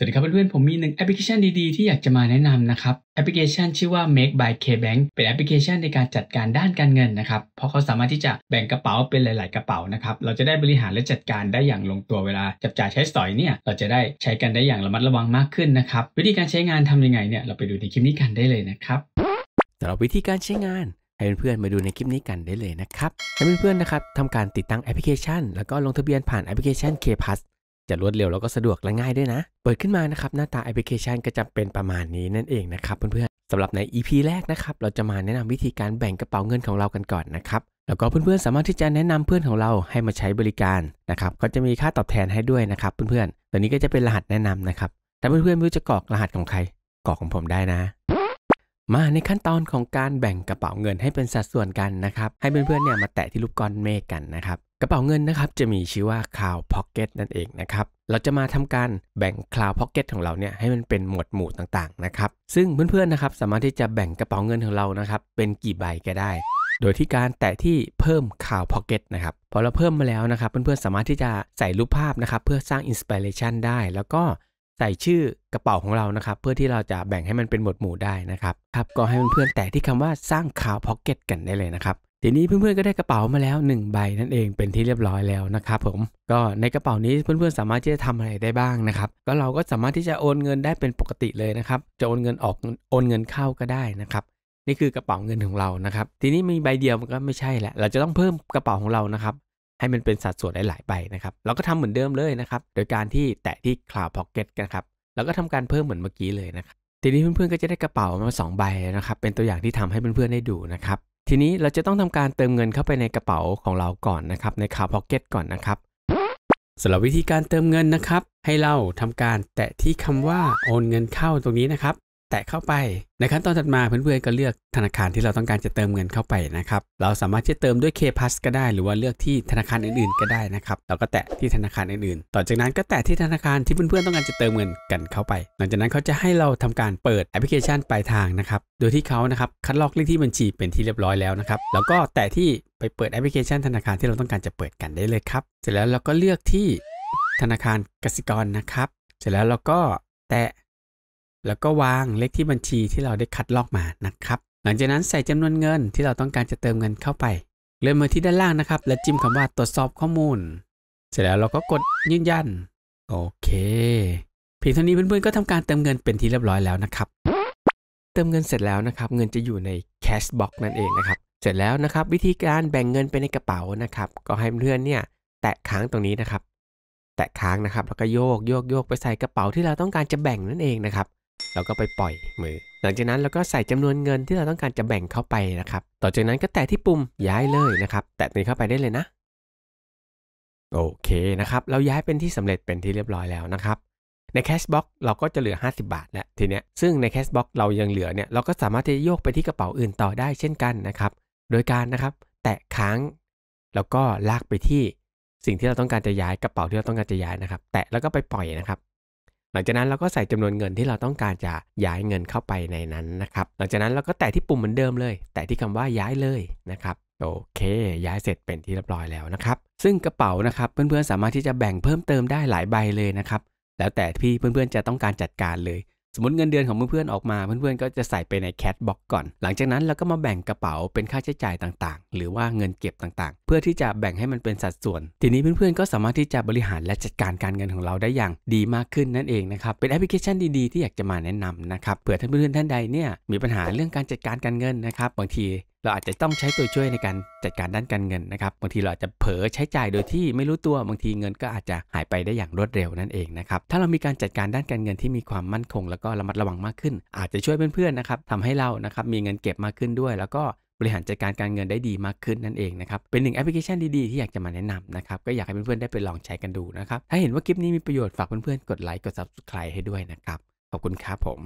สวัสดีครับเพื่อนๆผมมีหนึ่งแอปพลิเคชันดีๆ ที่อยากจะมาแนะนำนะครับแอปพลิเคชันชื่อว่า Make by KBank เป็นแอปพลิเคชันในการจัดการด้านการเงินนะครับเพราะเขาสามารถที่จะแบ่งกระเป๋าเป็นหลายๆกระเป๋านะครับเราจะได้บริหารและจัดการได้อย่างลงตัวเวลาจับจ่ายใช้สอยเนี่ยเราจะได้ใช้กันได้อย่างระมัดระวังมากขึ้นนะครับวิธีการใช้งานทำยังไงเนี่ย เราไปดูในคลิปนี้กันได้เลยนะครับสำหรับวิธีการใช้งานให้เพื่อนๆมาดูในคลิปนี้กันได้เลยนะครับให้เพื่อนๆนะครับทำการติดตั้งแอปพลิเคชันแล้วก็ลงทะเบียนผ่านแอปพลิเคชัน KPass จะรวดเร็วแล้วก็สะดวกและง่ายด้วยนะ เปิดขึ้นมานะครับหน้าตาแอปพลิเคชันก็จะเป็นประมาณนี้นั่นเองนะครับเพื่อนๆสำหรับใน EP แรกนะครับ เราจะมาแนะนำวิธีการแบ่งกระเป๋าเงินของเรากันก่อนนะครับ แล้วก็เพื่อนๆ สามารถที่จะแนะนำเพื่อนของเราให้มาใช้บริการนะครับ ก็จะมีค่าตอบแทนให้ด้วยนะครับเพื่อนๆตัวนี้ก็จะเป็นรหัสแนะนำนะครับแต่เพื่อนๆไม่รู้จะกรอกรหัสของใครกรอกของผมได้นะ มาในขั้นตอนของการแบ่งกระเป๋าเงินให้เป็นสัดส่วนกันนะครับ ให้เพื่อนๆเนี่ยมาแตะที่รูปก้อนเมฆกันนะครับกระเป๋าเงินนะครับ จะมีชื่อว่า Cloud Pocket นั่นเองนะครับเราจะมาทำการแบ่ง Cloud Pocket ของเราเนี่ย ให้มันเป็นหมวดหมู่ต่างๆนะครับ ซึ่งเพื่อนๆนะครับสามารถที่จะแบ่งกระเป๋าเงินของเรานะครับเป็นกี่ใบก็ได้ โดยที่การแตะที่เพิ่ม Cloud Pocket นะครับพอเราเพิ่มมาแล้วนะครับเพื่อนๆสามารถที่จะใส่รูปภาพนะครับเพื่อสร้าง Inspiration ได้ แล้วก็ใส่ชื่อกระเป๋าของเรานะครับเพื่อที่เราจะแบ่งให้มันเป็นหมวดหมู่ได้นะครับครับก็ให้เพื่อนๆแตะที่คำว่าสร้าง c าวพ็อกเก็ตกันได้เลยนะครับทีนี้เพื่อนๆก็ได้กระเป๋ามาแล้ว 1 ใบนั่นเองเป็นที่เรียบร้อยแล้วนะครับผมก็ในกระเป๋านี้เพื่อนๆสามารถที่จะทำอะไรได้บ้างนะครับ ก็เราก็สามารถที่จะโอนเงินได้เป็นปกติเลยนะครับจะโอนเงินออกโอนเงินเข้าก็ได้นะครับ นี่คือกระเป๋าเงินของเรานะครับ ทีนี้มีใบเดียวมันก็ไม่ใช่แหละ เราจะต้องเพิ่มกระเป๋าของเรานะครับ ให้มันเป็นสัดส่วนหลายๆใบนะครับเราก็ทำเหมือนเดิมเลยนะครับ โดยการที่แตะที่ Cloud Pocket กันครับแล้วก็ทำการเพิ่มเหมือนเมื่อกี้เลยนะครับทีนี้เพื่อนๆก็จะได้กระเป๋ามา 2 ใบนะครับ เป็นตัวอย่างที่ทำให้เพื่อนๆได้ดูนะครับทีนี้เราจะต้องทำการเติมเงินเข้าไปในกระเป๋าของเราก่อนนะครับในคาร์พ็อกเก็ตก่อนนะครับสำหรับวิธีการเติมเงินนะครับ ให้เราทำการแตะที่คำว่า โอนเงินเข้าตรงนี้นะครับแตะเข้าไปในขั้นตอนถัดมาเพื่อนๆก็เลือกธนาคารที่เราต้องการจะเติมเงินเข้าไปนะครับเราสามารถจะเติมด้วย K Plus ก็ได้ หรือว่าเลือกที่ธนาคารอื่นๆ ก็ได้นะครับ เราก็แตะที่ธนาคารอื่นๆ ต่อจากนั้นก็แตะที่ธนาคารที่เพื่อนๆต้องการจะเติมเงินกันเข้าไป หลังจากนั้นเขาจะให้เราทำการเปิดแอปพลิเคชันปลายทางนะครับโดยที่เขานะครับคัดลอกเลขที่บัญชีเป็นที่เรียบร้อยแล้วนะครับแล้วก็แตะที่ไปเปิดแอปพลิเคชันธนาคารที่เราต้องการจะเปิดกันได้เลยครับเสร็จแล้วเราก็เลือกที่ธนาคารกสิกรนะครับ เสร็จแล้วเราก็แตะแล้วก็วางเลขที่บัญชีที่เราได้คัดลอกมานะครับหลังจากนั้นใส่จำนวนเงินที่เราต้องการจะเติมเงินเข้าไปเลื่อนมาที่ด้านล่างนะครับ และจิ้มคำว่าตรวจสอบข้อมูล เสร็จแล้วเราก็กดยืนยัน โอเคเพียงเท่านี้เพื่อนๆก็ทำการเติมเงินเป็นที่เรียบร้อยแล้วนะครับ เติมเงินเสร็จแล้วนะครับ เงินจะอยู่ในแคชบ็อกนั่นเองนะครับเสร็จแล้วนะครับ วิธีการแบ่งเงินไปในกระเป๋านะครับก็ให้เพื่อนเนี่ยแตะค้างตรงนี้นะครับ แตะค้างนะครับ แล้วก็โยกโยกโยกไปใส่กระเป๋าที่เราต้องการจะแบ่งนั่นเองนะครับเราก็ไปปล่อยมือ หลังจากนั้นเราก็ใส่จำนวนเงินที่เราต้องการจะแบ่งเข้าไปนะครับ ต่อจากนั้นก็แตะที่ปุ่มย้ายเลยนะครับ แตะตนี้เข้าไปได้เลยนะ โอเคนะครับ เราย้ายเป็นที่สำเร็จเป็นที่เรียบร้อยแล้วนะครับ ใน Cashbox เราก็จะเหลือ 50 บาทแล้วทีเนี้ยซึ่งใน Cashbox เรายังเหลือเนี่ย เราก็สามารถที่จะโยกไปที่กระเป๋าอื่นต่อได้เช่นกันนะครับ โดยการนะครับ แตะค้างแล้วก็ลากไปที่สิ่งที่เราต้องการจะย้ายกระเป๋าที่เราต้องการจะย้ายนะครับ แตะแล้วก็ไปปล่อยนะครับหลังจากนั้นเราก็ใส่จำนวนเงินที่เราต้องการจะย้ายเงินเข้าไปในนั้นนะครับหลังจากนั้นเราก็แตะที่ปุ่มเหมือนเดิมเลย แตะที่คำว่าย้ายเลยนะครับโอเค ย้ายเสร็จเป็นที่เรียบร้อยแล้วนะครับ ซึ่งกระเป๋านะครับเพื่อนๆสามารถที่จะแบ่งเพิ่มเติมได้หลายใบเลยนะครับแล้วแต่พี่เพื่อนๆจะต้องการจัดการเลยสมมติเงินเดือนของเพื่อนๆ ออกมาเพื่อนๆก็จะใส่ไปในแคทบ็อกก่อน หลังจากนั้นเราก็มาแบ่งกระเป๋าเป็นค่าใช้จ่ายต่างๆ หรือว่าเงินเก็บต่างๆ เพื่อที่จะแบ่งให้มันเป็นสัดส่วนทีนี้เพื่อนๆก็สามารถที่จะบริหารและจัดการการเงินของเราได้อย่าง ดีมากขึ้นนั่นเองนะครับเป็นแอปพลิเคชันดีๆ ที่อยากจะมาแนะนำนะครับเผื่อท่านเพื่อนๆท่านใดเนี่ยมีปัญหาเรื่องการจัดการการเงินนะครับบางทีเราอาจจะต้องใช้ตัวช่วยในการจัดการด้านการเงินนะครับ บางทีเราอาจจะเผลอใช้จ่ายโดยที่ไม่รู้ตัวบางทีเงินก็อาจจะหายไปได้อย่างรวดเร็วนั่นเองนะครับถ้าเรามีการจัดการด้านการเงินที่มีความมั่นคงแล้วก็ระมัดระวังมากขึ้น อาจจะช่วยเพื่อนๆนะครับทำให้เรานะครับมีเงินเก็บมากขึ้นด้วย แล้วก็บริหารจัดการการเงินได้ดีมากขึ้นนั่นเองนะครับเป็นหนึ่งแอปพลิเคชันดีๆที่อยากจะมาแนะนำนะครับก็อยากให้เพื่อนๆได้ไปลองใช้กันดูนะครับถ้าเห็นว่าคลิปนี้มีประโยชน์ฝากเพื่อนๆกดไลค์กด subscribe ให้ด้วยนะครับขอบคุณครับผม